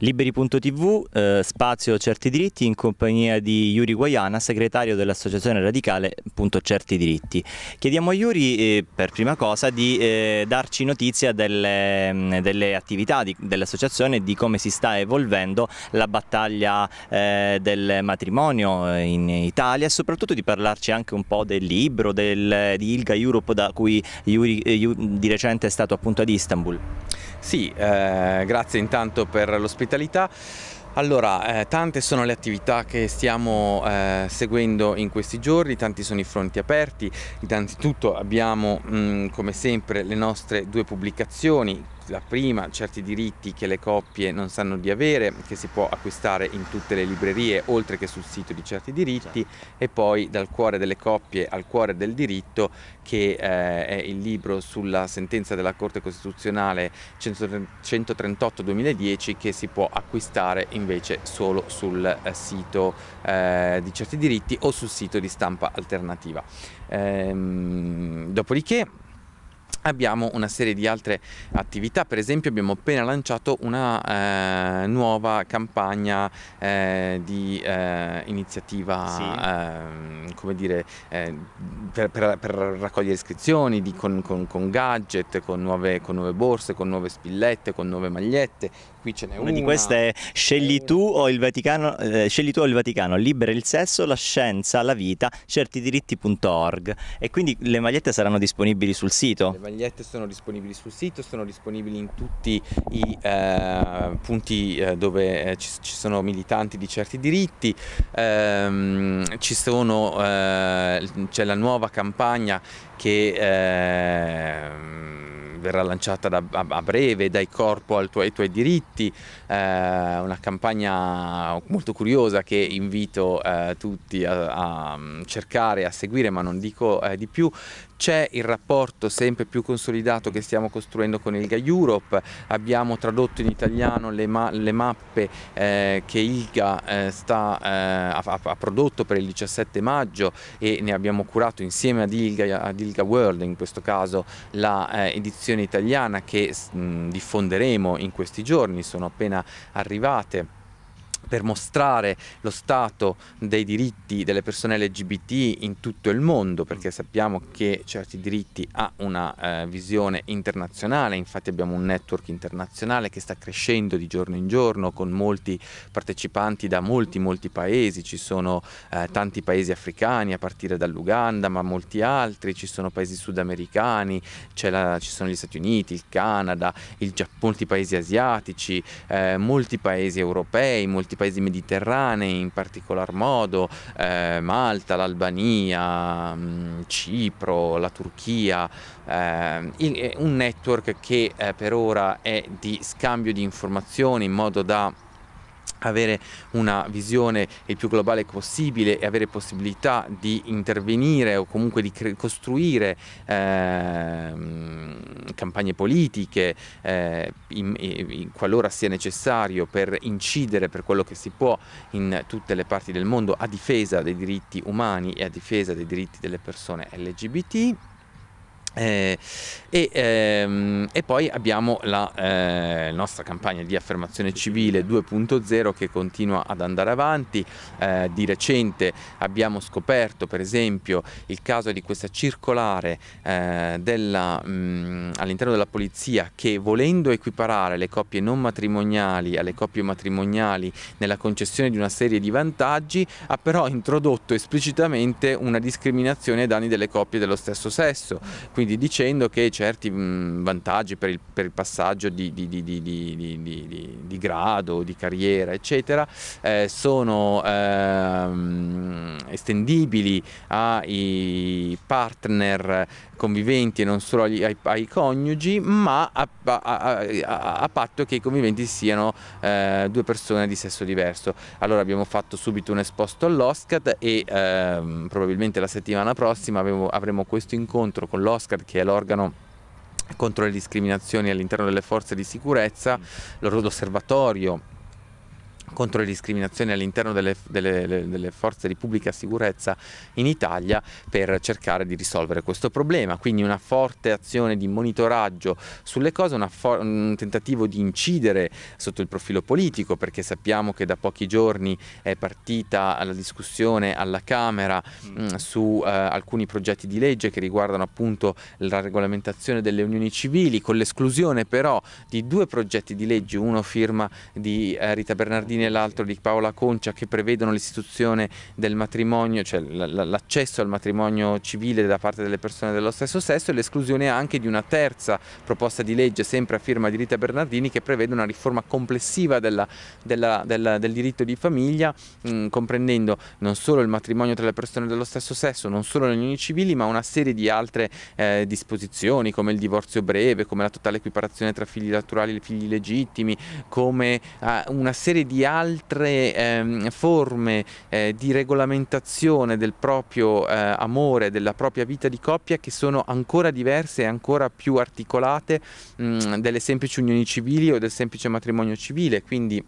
Liberi.tv, eh, spazio Certi Diritti in compagnia di Yuri Guayana, segretario dell'associazione radicale Certi diritti. Chiediamo a Yuri eh, per prima cosa di eh, darci notizia delle, mm, delle attività dell'associazione e di come si sta evolvendo la battaglia eh, del matrimonio eh, in Italia e soprattutto di parlarci anche un po' del libro del, di Ilga Europe da cui Yuri eh, di recente è stato appunto ad Istanbul. Sì, grazie intanto per l'ospitalità dell'ospitalità. Allora, eh, tante sono le attività che stiamo eh, seguendo in questi giorni, tanti sono i fronti aperti, innanzitutto abbiamo mh, come sempre le nostre due pubblicazioni la prima certi diritti che le coppie non sanno di avere, che si può acquistare in tutte le librerie oltre che sul sito di certi diritti certo. e poi dal cuore delle coppie al cuore del diritto che eh, è il libro sulla sentenza della Corte Costituzionale 138-2010 che si può acquistare invece solo sul eh, sito eh, di certi diritti o sul sito di stampa alternativa. Ehm, dopodiché Abbiamo una serie di altre attività, per esempio abbiamo appena lanciato una eh, nuova campagna eh, di eh, iniziativa sì. Ehm, come dire, eh, per, per, per, raccogliere iscrizioni di, con, con, con, gadget, con nuove, con nuove borse, con nuove spillette, con nuove magliette, qui ce n'è una. Una di queste è scegli eh, tu o il Vaticano, eh, scegli tu o il Vaticano, libera il sesso, la scienza, la vita, certidiritti.org e quindi le magliette saranno disponibili sul sito? Le magliette sono disponibili sul sito, sono disponibili in tutti i eh, punti eh, dove eh, ci, ci, sono militanti di certi diritti, ehm, sono, eh, c'è la nuova campagna che ehm, verrà lanciata da, a, a, breve, dai corpo tuo, ai tuoi diritti, eh, una campagna molto curiosa che invito eh, tutti a, a, mm, cercare, a seguire, ma non dico eh, di più. C'è il rapporto sempre più consolidato che stiamo costruendo con Ilga Europe, abbiamo tradotto in italiano le, ma le mappe eh, che Ilga eh, sta, eh, ha, ha, prodotto per il 17 maggio e ne abbiamo curato insieme ad Ilga, ad Ilga World, in questo caso la edizione edizione italiana che mh, diffonderemo in questi giorni, sono appena arrivate per mostrare lo stato dei diritti delle persone LGBT in tutto il mondo, perché sappiamo che certi diritti ha una eh, visione internazionale, infatti abbiamo un network internazionale che sta crescendo di giorno in giorno con molti partecipanti da molti molti paesi, ci sono eh, tanti paesi africani a partire dall'Uganda, ma molti altri, ci sono paesi sudamericani, la, ci sono gli Stati Uniti, il Canada, il Giappone, molti paesi asiatici, eh, molti paesi europei, molti molti paesi mediterranei, in particolar modo eh, Malta, l'Albania, mm, Cipro, la Turchia, eh, il, un network che eh, per ora è di scambio di informazioni in modo da avere una visione il più globale possibile e avere possibilità di intervenire o comunque di costruire eh, campagne politiche eh, in, in, qualora sia necessario per incidere per quello che si può in tutte le parti del mondo a difesa dei diritti umani e a difesa dei diritti delle persone LGBT. Eh, e, ehm, e, poi abbiamo la eh, nostra campagna di affermazione civile 2.0 che continua ad andare avanti. Eh, di recente abbiamo scoperto per esempio il caso di questa circolare eh, mm, all'interno della polizia che volendo equiparare le coppie non matrimoniali alle coppie matrimoniali nella concessione di una serie di vantaggi ha però introdotto esplicitamente una discriminazione ai danni delle coppie dello stesso sesso. Quindi quindi dicendo che certi mh, vantaggi per il, per il passaggio di, di, di, di, grado, di carriera, eccetera, eh, sono ehm, estendibili ai partner conviventi e non solo agli, ai, ai, coniugi, ma a, a, a, a, patto che i conviventi siano eh, due persone di sesso diverso. Allora abbiamo fatto subito un esposto all'OSCAT e eh, probabilmente la settimana prossima avevo, avremo questo incontro con l'OSCAT che è l'organo contro le discriminazioni all'interno delle forze di sicurezza, mm. l'osservatorio contro le discriminazioni all'interno delle, delle, delle, forze di pubblica sicurezza in Italia per cercare di risolvere questo problema. Quindi una forte azione di monitoraggio sulle cose, un tentativo di incidere sotto il profilo politico, perché sappiamo che da pochi giorni è partita la discussione alla Camera mh, mm. mm, su eh, alcuni progetti di legge che riguardano appunto la regolamentazione delle unioni civili, con l'esclusione però di due progetti di legge, uno firma di eh, Rita Bernardini Boldini e l'altro di Paola Concia che prevedono l'istituzione del matrimonio, cioè l'accesso al matrimonio civile da parte delle persone dello stesso sesso e l'esclusione anche di una terza proposta di legge, sempre a firma di Rita Bernardini, che prevede una riforma complessiva della, della, della, del diritto di famiglia, mh, mm, comprendendo non solo il matrimonio tra le persone dello stesso sesso, non solo le unioni civili, ma una serie di altre eh, disposizioni come il divorzio breve, come la totale equiparazione tra figli naturali e figli legittimi, come eh, una serie di altre ehm, forme eh, di regolamentazione del proprio eh, amore, della propria vita di coppia che sono ancora diverse e ancora più articolate mh, mm, delle semplici unioni civili o del semplice matrimonio civile, quindi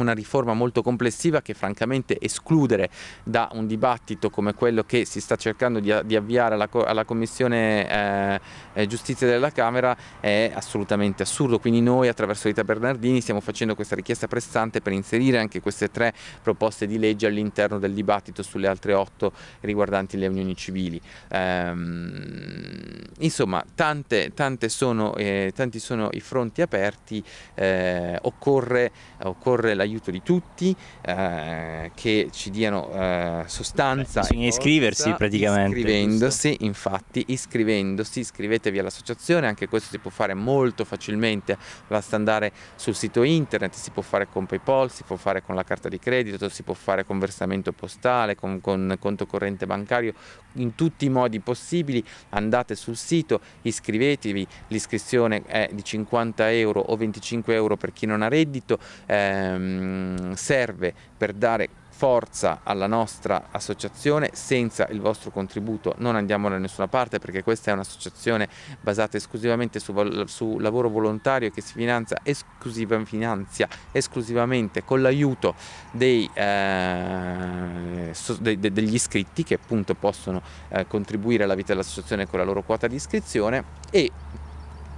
una riforma molto complessiva che francamente escludere da un dibattito come quello che si sta cercando di, di avviare alla, alla Commissione eh, eh, Giustizia della Camera è assolutamente assurdo, quindi noi attraverso Rita Bernardini stiamo facendo questa richiesta pressante per inserire anche queste tre proposte di legge all'interno del dibattito sulle altre otto riguardanti le unioni civili. Ehm, insomma, tante, tante sono, eh, tanti sono i fronti aperti, eh, occorre, occorre la l'aiuto di tutti, eh, che ci diano eh, sostanza. Beh, bisogna iscriversi praticamente. Iscrivendosi, giusto? infatti, iscrivendosi, iscrivetevi all'associazione, anche questo si può fare molto facilmente, basta andare sul sito internet, si può fare con PayPal, si può fare con la carta di credito, si può fare con versamento postale, con, con conto corrente bancario, in tutti i modi possibili andate sul sito, iscrivetevi, l'iscrizione è di 50 euro o 25 euro per chi non ha reddito. Ehm, Ehm, serve per dare forza alla nostra associazione, senza il vostro contributo non andiamo da nessuna parte perché questa è un'associazione basata esclusivamente su, su, lavoro volontario che si finanzia, esclusiva, finanzia esclusivamente con l'aiuto dei, eh, so, de, de, degli iscritti che appunto possono eh, contribuire alla vita dell'associazione con la loro quota di iscrizione e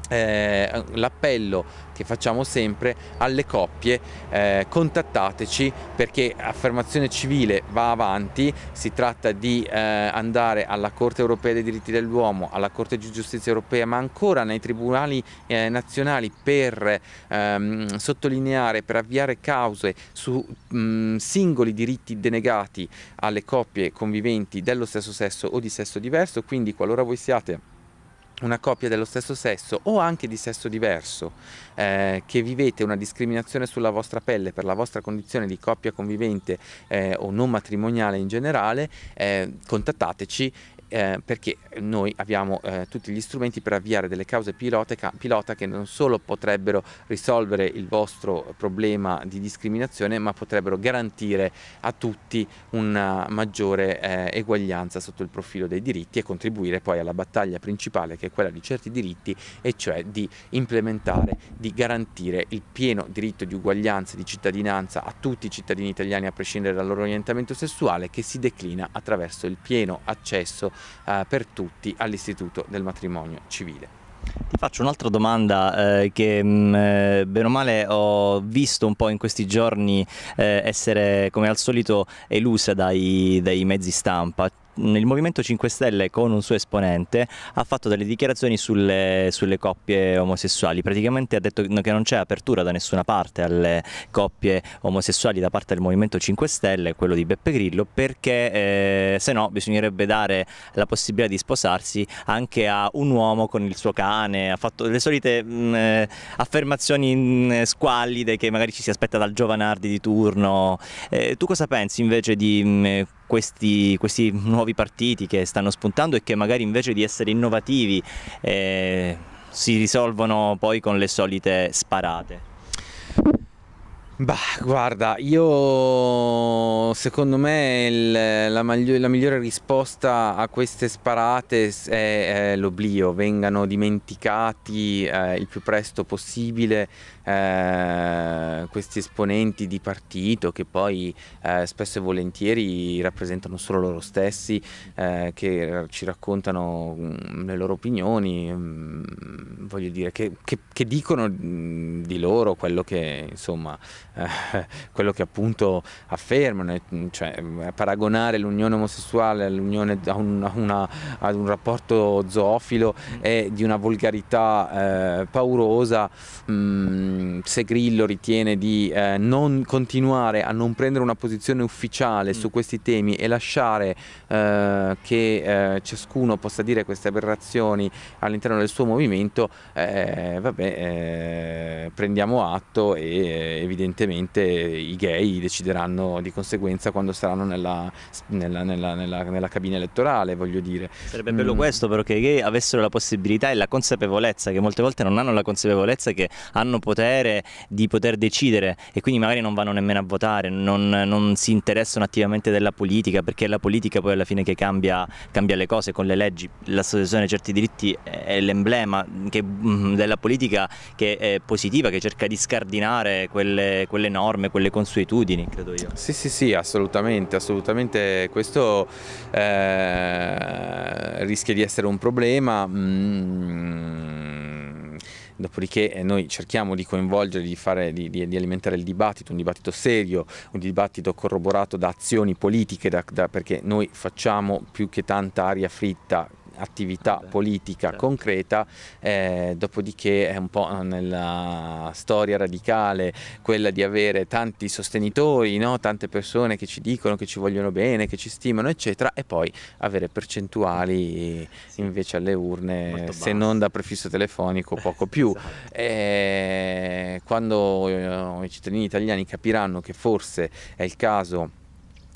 eh, l'appello che facciamo sempre alle coppie eh, contattateci perché affermazione civile va avanti si tratta di eh, andare alla Corte Europea dei diritti dell'uomo alla Corte di Giustizia Europea ma ancora nei tribunali eh, nazionali per ehm, sottolineare per avviare cause su mh, singoli diritti denegati alle coppie conviventi dello stesso sesso o di sesso diverso quindi qualora voi siate una coppia dello stesso sesso o anche di sesso diverso, eh, che vivete una discriminazione sulla vostra pelle per la vostra condizione di coppia convivente eh, o non matrimoniale in generale, eh, contattateci eh, perché noi abbiamo eh, tutti gli strumenti per avviare delle cause piloteca, pilota che non solo potrebbero risolvere il vostro problema di discriminazione, ma potrebbero garantire a tutti una maggiore eh, eguaglianza sotto il profilo dei diritti e contribuire poi alla battaglia principale che è quella di certi diritti, e cioè di implementare, di garantire il pieno diritto di uguaglianza, e di cittadinanza a tutti i cittadini italiani a prescindere dal loro orientamento sessuale che si declina attraverso il pieno accesso eh, per tutti all'istituto del matrimonio civile. Ti faccio un'altra domanda eh, che mh, mm, eh, bene o male ho visto un po' in questi giorni eh, essere come al solito elusa dai, dai mezzi stampa il Movimento 5 Stelle con un suo esponente ha fatto delle dichiarazioni sulle, sulle coppie omosessuali, praticamente ha detto che non c'è apertura da nessuna parte alle coppie omosessuali da parte del Movimento 5 Stelle, quello di Beppe Grillo, perché eh, se no bisognerebbe dare la possibilità di sposarsi anche a un uomo con il suo cane, ha fatto le solite mh, mm, eh, affermazioni mm, squallide che magari ci si aspetta dal giovanardi di turno. Eh, tu cosa pensi invece di mh, mm, questi, questi, nuovi partiti che stanno spuntando e che magari invece di essere innovativi eh, si risolvono poi con le solite sparate? Bah, guarda, io secondo me il, la, maglio- la, migliore risposta a queste sparate è, è l'oblio, vengano dimenticati eh, il più presto possibile eh, questi esponenti di partito che poi eh, spesso e volentieri rappresentano solo loro stessi, eh, che ci raccontano mm, le loro opinioni, mh, mm, voglio dire, che, che, che dicono mm, di loro quello che insomma eh, quello che appunto affermano, mm, cioè, mm, paragonare l'unione omosessuale all'unione, a, un, ad un rapporto zoofilo è di una volgarità eh, paurosa, mh, mm, se Grillo ritiene di eh, non continuare a non prendere una posizione ufficiale mm. su questi temi e lasciare eh, che eh, ciascuno possa dire queste aberrazioni all'interno del suo movimento, eh, vabbè, prendiamo atto e evidentemente evidentemente i gay decideranno di conseguenza quando saranno nella, nella, nella, nella cabina elettorale, voglio dire. Sarebbe bello mm. questo, però che i gay avessero la possibilità e la consapevolezza, che molte volte non hanno la consapevolezza che hanno potere di poter decidere e quindi magari non vanno nemmeno a votare, non, non si interessano attivamente della politica, perché è la politica poi alla fine che cambia, cambia le cose con le leggi. L'associazione di certi diritti è l'emblema che, mm, della politica che è positiva, che cerca di scardinare quelle, quelle quelle norme, quelle consuetudini, credo io. Sì, sì, sì, assolutamente, assolutamente. Questo eh, rischia di essere un problema. Mm, dopodiché eh, noi cerchiamo di coinvolgere, di, fare, di, di, di, alimentare il dibattito, un dibattito serio, un dibattito corroborato da azioni politiche, da, da, perché noi facciamo più che tanta aria fritta attività politica certo. concreta, eh, dopodiché è un po' nella storia radicale quella di avere tanti sostenitori, no? tante persone che ci dicono che ci vogliono bene, che ci stimano, eccetera, e poi avere percentuali sì. invece alle urne, se non da prefisso telefonico, poco più. esatto. e, eh, quando eh, i cittadini italiani capiranno che forse è il caso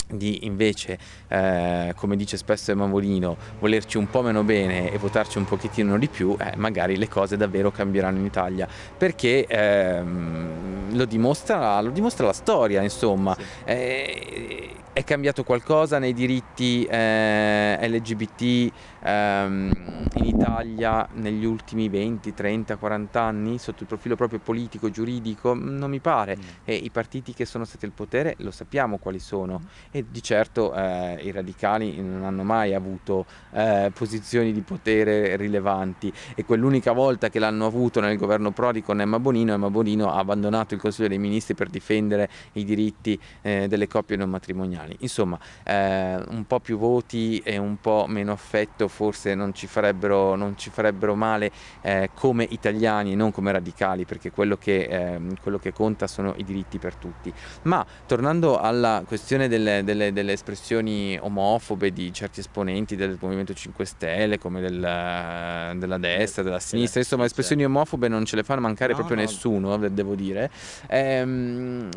di invece eh, come dice spesso Mavolino, volerci un po' meno bene e votarci un pochettino di più, eh, magari le cose davvero cambieranno in Italia, perché ehm, lo, dimostra, lo, dimostra, la storia, insomma. Sì. Eh, è cambiato qualcosa nei diritti eh, LGBT ehm, in Italia negli ultimi 20, 30, 40 anni sotto il profilo proprio politico, giuridico? Non mi pare. Mm. E i partiti che sono stati al potere lo sappiamo quali sono. Mm. E di certo eh, i radicali non hanno mai avuto eh, posizioni di potere rilevanti e quell'unica volta che l'hanno avuto nel governo Prodi con Emma Bonino, Emma Bonino ha abbandonato il Consiglio dei Ministri per difendere i diritti eh, delle coppie non matrimoniali. Insomma, eh, un po' più voti e un po' meno affetto forse non ci farebbero, non ci farebbero male eh, come italiani e non come radicali, perché quello che, ehm, quello che conta sono i diritti per tutti. Ma tornando alla questione delle, delle, delle espressioni omofobe di certi esponenti del Movimento 5 Stelle, come della, eh, della destra, della sinistra, insomma espressioni omofobe non ce le fanno mancare no, proprio no. nessuno, eh, devo dire. Ehm,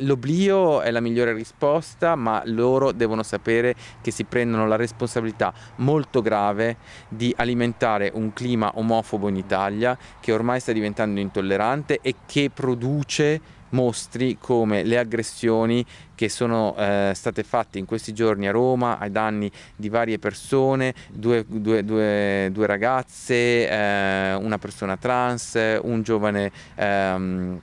l'oblio è la migliore risposta, ma loro devono sapere che si prendono la responsabilità molto grave di alimentare un clima omofobo in Italia che ormai sta diventando intollerante e che produce mostri come le aggressioni che sono eh, state fatte in questi giorni a Roma ai danni di varie persone, due, due, due, due ragazze, eh, una persona trans, un giovane... Ehm,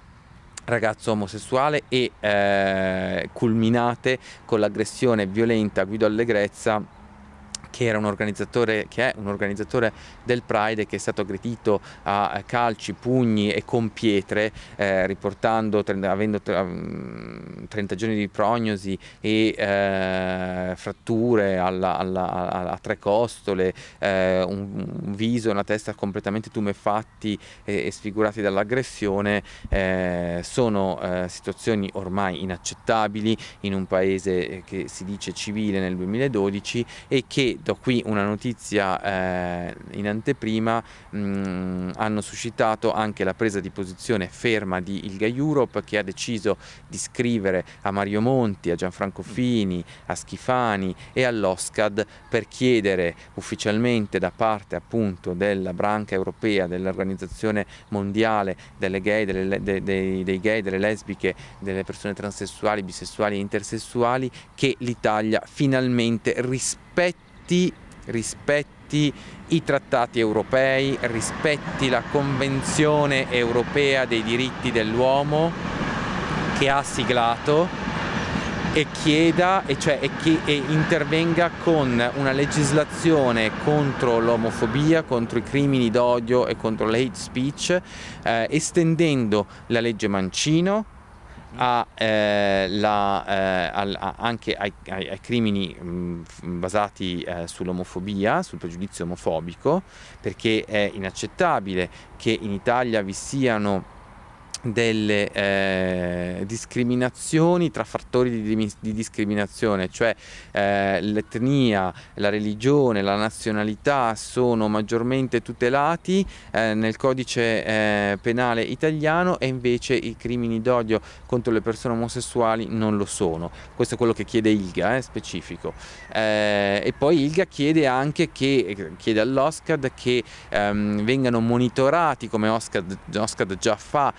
ragazzo omosessuale e eh, culminate con l'aggressione violenta a Guido Allegrezza che, era un organizzatore, che è un organizzatore del Pride che è stato aggredito a calci, pugni e con pietre, eh, riportando, avendo 30 mm, giorni di prognosi e eh, fratture alla, alla, alla, a tre costole, eh, un, un, viso e una testa completamente tumefatti e, e sfigurati dall'aggressione, eh, sono eh, situazioni ormai inaccettabili in un paese eh, che si dice civile nel 2012 e che do qui una notizia eh, in anteprima, mh, mm, hanno suscitato anche la presa di posizione ferma di Ilga Europe che ha deciso di scrivere a Mario Monti, a Gianfranco mm. Fini, a Schifani e all'Oscad per chiedere ufficialmente da parte appunto della branca europea, dell'organizzazione mondiale delle gay, delle, de, de, dei gay, delle lesbiche, delle persone transessuali, bisessuali e intersessuali che l'Italia finalmente rispetti rispetti, rispetti i trattati europei, rispetti la Convenzione europea dei diritti dell'uomo che ha siglato e chieda e, cioè, e, chi, e intervenga con una legislazione contro l'omofobia, contro i crimini d'odio e contro l'hate speech, eh, estendendo la legge Mancino a, eh, la, eh, al, a, anche ai, ai, ai crimini mh, mm, basati eh, sull'omofobia, sul pregiudizio omofobico, perché è inaccettabile che in Italia vi siano delle eh, discriminazioni tra fattori di, di discriminazione, cioè eh, l'etnia, la religione, la nazionalità sono maggiormente tutelati eh, nel codice eh, penale italiano e invece i crimini d'odio contro le persone omosessuali non lo sono. Questo è quello che chiede ILGA, eh, specifico. Eh, e poi ILGA chiede anche che, chiede all'OSCAD che ehm, vengano monitorati come OSCAD, OSCAD già fa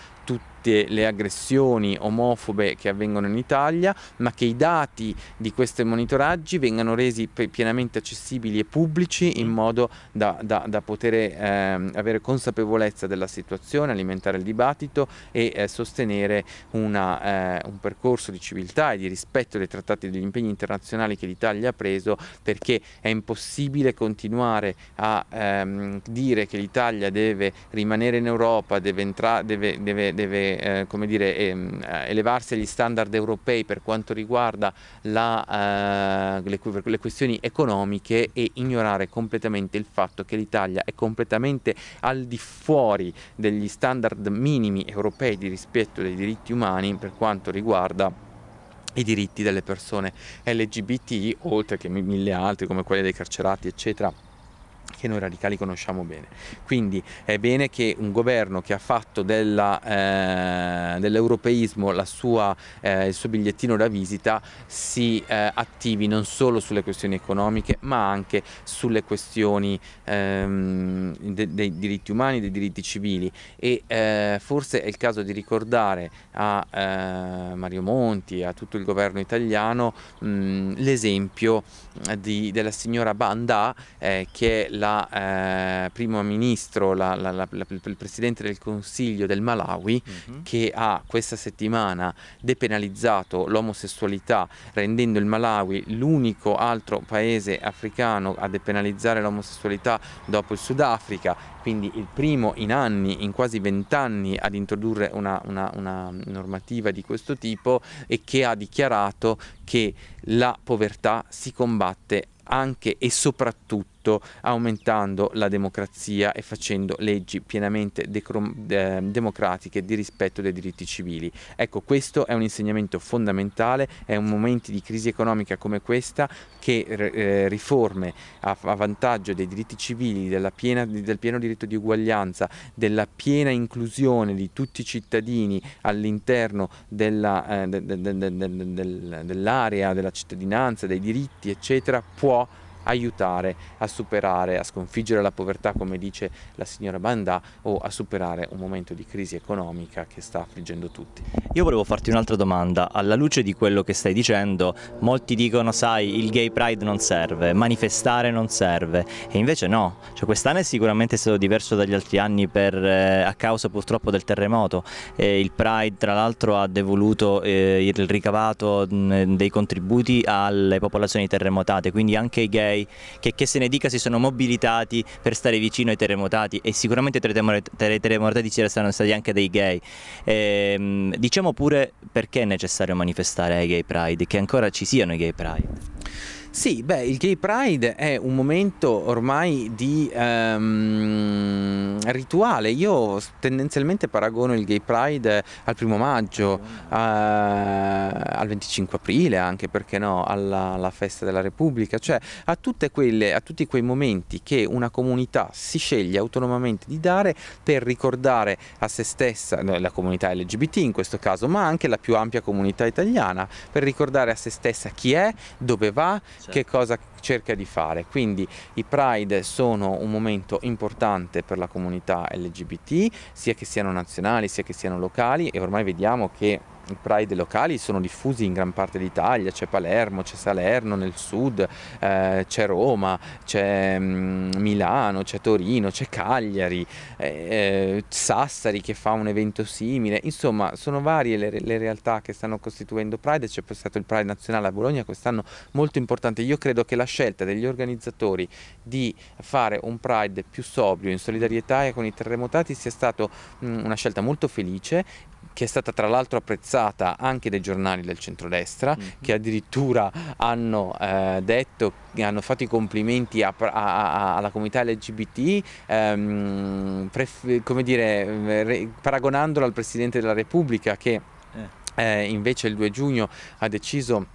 tutte le aggressioni omofobe che avvengono in Italia, ma che i dati di questi monitoraggi vengano resi pienamente accessibili e pubblici in mm. modo da, da, da poter eh, avere consapevolezza della situazione, alimentare il dibattito e eh, sostenere una, eh, un percorso di civiltà e di rispetto dei trattati e degli impegni internazionali che l'Italia ha preso perché è impossibile continuare a ehm, dire che l'Italia deve rimanere in Europa, deve, entrare, deve, deve, deve eh, come dire, ehm, eh, elevarsi agli standard europei per quanto riguarda la, eh, le, questioni economiche e ignorare completamente il fatto che l'Italia è completamente al di fuori degli standard minimi europei di rispetto dei diritti umani per quanto riguarda i diritti delle persone LGBT, oltre che mille altri come quelli dei carcerati, eccetera che noi radicali conosciamo bene. Quindi è bene che un governo che ha fatto della, eh, dell'europeismo sua, eh, il suo bigliettino da visita si eh, attivi non solo sulle questioni economiche ma anche sulle questioni ehm, de dei diritti umani, dei diritti civili e eh, forse è il caso di ricordare a eh, Mario Monti e a tutto il governo italiano mm, l'esempio della signora Banda eh, che è la la eh, primo ministro, la, la, la, il presidente del consiglio del Malawi mm-hmm. che ha questa settimana depenalizzato l'omosessualità rendendo il Malawi l'unico altro paese africano a depenalizzare l'omosessualità dopo il Sudafrica, quindi il primo in anni, in quasi vent'anni ad introdurre una, una, una normativa di questo tipo e che ha dichiarato che la povertà si combatte anche e soprattutto soprattutto aumentando la democrazia e facendo leggi pienamente de ehm, democratiche di rispetto dei diritti civili. Ecco, questo è un insegnamento fondamentale, è un momento di crisi economica come questa che eh, riforme a, a, vantaggio dei diritti civili, piena, del pieno diritto di uguaglianza, della piena inclusione di tutti i cittadini all'interno dell'area, eh, de, de, de, dell della cittadinanza, dei diritti, eccetera, può aiutare a superare, a sconfiggere la povertà come dice la signora Bandà o a superare un momento di crisi economica che sta affliggendo tutti. Io volevo farti un'altra domanda, alla luce di quello che stai dicendo molti dicono sai il gay pride non serve, manifestare non serve e invece no, cioè, quest'anno è sicuramente stato diverso dagli altri anni per, eh, a causa purtroppo del terremoto, eh, il pride tra l'altro ha devoluto eh, il ricavato mh, dei contributi alle popolazioni terremotate, quindi anche i gay europei che, che se ne dica si sono mobilitati per stare vicino ai terremotati e sicuramente tra i terremotati ci saranno stati anche dei gay. E, ehm, diciamo pure perché è necessario manifestare ai gay pride, che ancora ci siano i gay pride. Sì, beh, il Gay Pride è un momento ormai di um, rituale. Io tendenzialmente paragono il Gay Pride al primo maggio, a, al 25 aprile, anche perché no, alla, alla festa della Repubblica, cioè a, quelle, a tutti quei momenti che una comunità si sceglie autonomamente di dare per ricordare a se stessa, la comunità LGBT in questo caso, ma anche la più ampia comunità italiana, per ricordare a se stessa chi è, dove va, Certo. che cosa cerca di fare. Quindi i Pride sono un momento importante per la comunità LGBT, sia che siano nazionali sia che siano locali e ormai vediamo che i pride locali sono diffusi in gran parte d'Italia, c'è Palermo, c'è Salerno nel sud, eh, c'è Roma, c'è mm, Milano, c'è Torino, c'è Cagliari, eh, eh Sassari che fa un evento simile, insomma sono varie le, le realtà che stanno costituendo Pride, c'è poi stato il Pride nazionale a Bologna quest'anno molto importante, io credo che la scelta degli organizzatori di fare un Pride più sobrio in solidarietà e con i terremotati sia stata mm, una scelta molto felice che è stata tra l'altro apprezzata anche dai giornali del centrodestra, mm che addirittura hanno eh, detto, hanno fatto i complimenti a, a, a, alla comunità LGBT, ehm, pref, come dire, eh, re, paragonandola al Presidente della Repubblica che eh, eh invece il 2 giugno ha deciso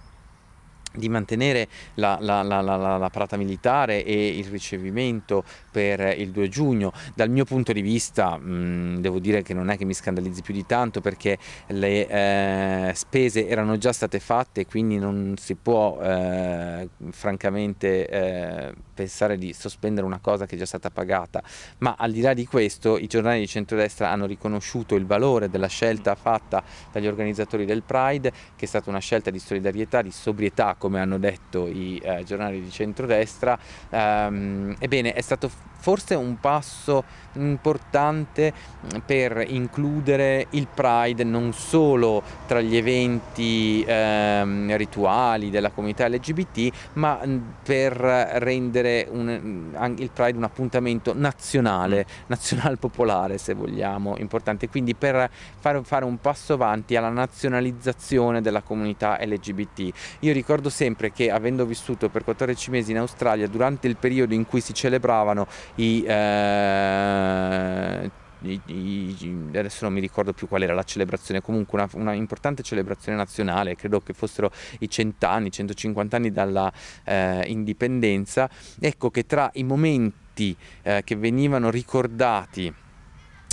di mantenere la, la, la, la, parata militare e il ricevimento per il 2 giugno. Dal mio punto di vista mh, mm, devo dire che non è che mi scandalizzi più di tanto perché le eh, spese erano già state fatte quindi non si può eh, francamente eh, pensare di sospendere una cosa che è già stata pagata. Ma al di là di questo i giornali di centrodestra hanno riconosciuto il valore della scelta fatta dagli organizzatori del Pride che è stata una scelta di solidarietà, di sobrietà come hanno detto i eh, giornali di centrodestra, ehm, ebbene è stato forse un passo importante mm, per includere il Pride non solo tra gli eventi ehm, rituali della comunità LGBT, ma mm, per rendere un, mm, il Pride un appuntamento nazionale, nazional popolare se vogliamo, importante, quindi per fare, fare un passo avanti alla nazionalizzazione della comunità LGBT. Io ricordo sempre che avendo vissuto per 14 mesi in Australia durante il periodo in cui si celebravano i, eh, i, i, adesso non mi ricordo più qual era la celebrazione, comunque una, una importante celebrazione nazionale, credo che fossero i cent'anni, 150 anni dalla eh, indipendenza, ecco che tra i momenti eh, che venivano ricordati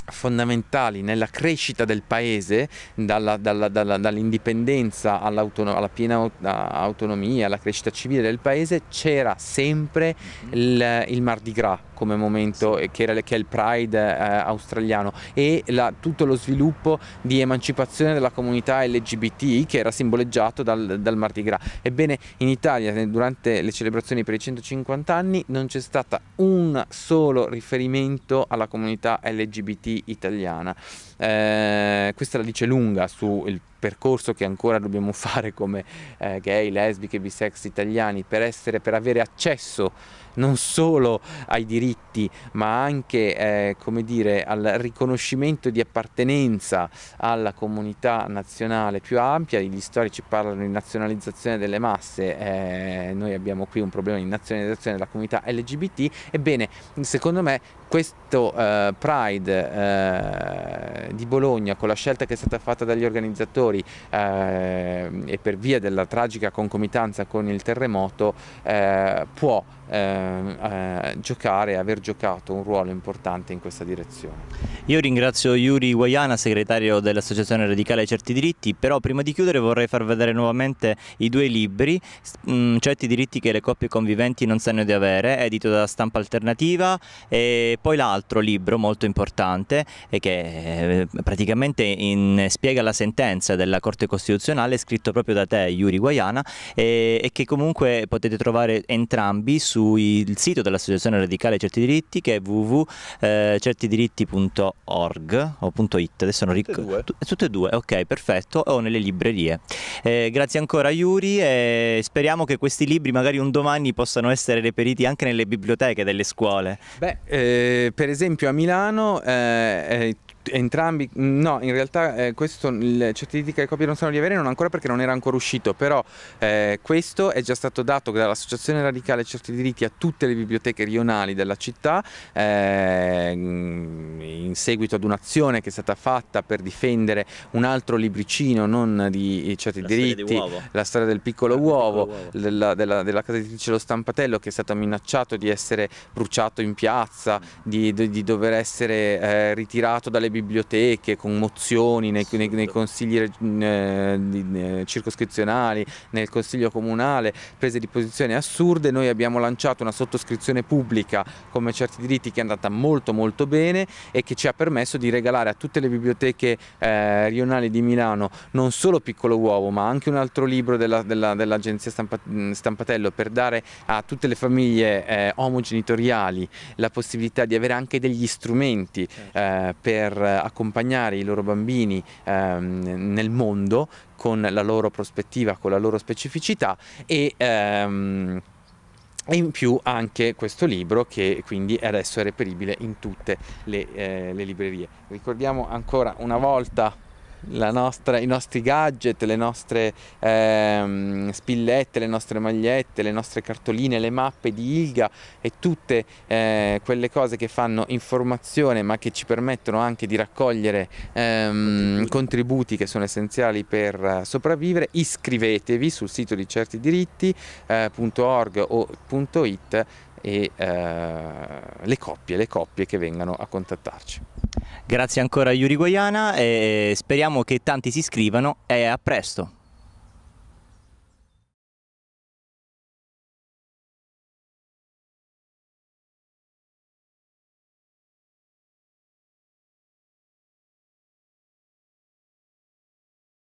fondamentali nella crescita del paese, dalla, dalla, dalla, dall'indipendenza alla piena autonomia, alla crescita civile del paese, c'era sempre mm-hmm. il, il Mardi Gras come momento che, era, che è il Pride eh, australiano e la, tutto lo sviluppo di emancipazione della comunità LGBT che era simboleggiato dal, dal Mardi Gras. Ebbene in Italia durante le celebrazioni per i 150 anni non c'è stato un solo riferimento alla comunità LGBT italiana. Eh, questa la dice lunga sul percorso che ancora dobbiamo fare come eh, gay, lesbiche, bisex italiani per, essere, per avere accesso non solo ai diritti ma anche eh, come dire, al riconoscimento di appartenenza alla comunità nazionale più ampia, gli storici parlano di nazionalizzazione delle masse, eh, noi abbiamo qui un problema di nazionalizzazione della comunità LGBT, ebbene secondo me questo eh, Pride eh, di Bologna con la scelta che è stata fatta dagli organizzatori eh, e per via della tragica concomitanza con il terremoto eh, può Ehm, eh, giocare e aver giocato un ruolo importante in questa direzione. Io ringrazio Yuri Guayana, segretario dell'Associazione Radicale Certi Diritti, però prima di chiudere vorrei far vedere nuovamente i due libri, mh, mm, Certi diritti che le coppie conviventi non sanno di avere, edito da Stampa Alternativa e poi l'altro libro molto importante che eh, praticamente in, spiega la sentenza della Corte Costituzionale scritto proprio da te Yuri Guayana e, e che comunque potete trovare entrambi su sul sito dell'Associazione Radicale Certi Diritti che è www.certidiritti.org o .it, adesso non ricordo. Tutte, tutte e due, ok, perfetto, o nelle librerie. Eh, grazie ancora Yuri e speriamo che questi libri magari un domani possano essere reperiti anche nelle biblioteche delle scuole. Beh, eh, per esempio a Milano eh, Entrambi, no, in realtà eh, questo, il certificato di copia non sono di avere non ancora perché non era ancora uscito, però eh, questo è già stato dato dall'Associazione Radicale Certi Diritti a tutte le biblioteche rionali della città eh, in seguito ad un'azione che è stata fatta per difendere un altro libricino non di certi la diritti, storia di la storia del piccolo la uovo, piccolo uovo. Della, della, della, casa editrice Lo Stampatello che è stato minacciato di essere bruciato in piazza, mm. di, di, di dover essere eh, ritirato dalle biblioteche biblioteche, con mozioni nei, nei, nei consigli eh, eh, circoscrizionali, nel consiglio comunale, prese di posizione assurde, noi abbiamo lanciato una sottoscrizione pubblica come certi diritti che è andata molto molto bene e che ci ha permesso di regalare a tutte le biblioteche eh, rionali di Milano non solo Piccolo Uovo ma anche un altro libro dell'agenzia della, dell stampa, mm, Stampatello per dare a tutte le famiglie eh, omogenitoriali la possibilità di avere anche degli strumenti certo. eh, per eh, accompagnare i loro bambini ehm, nel mondo con la loro prospettiva, con la loro specificità e ehm, e in più anche questo libro che quindi adesso è reperibile in tutte le, eh, le librerie. Ricordiamo ancora una volta nostra, i nostri gadget, le nostre ehm, spillette, le nostre magliette, le nostre cartoline, le mappe di ILGA e tutte eh, quelle cose che fanno informazione ma che ci permettono anche di raccogliere ehm, contributi che sono essenziali per eh, sopravvivere. Iscrivetevi sul sito di certi diritti.org eh, o.it e eh, le coppie, le coppie che vengano a contattarci. Grazie ancora a Yuri Guayana e speriamo che tanti si iscrivano e a presto.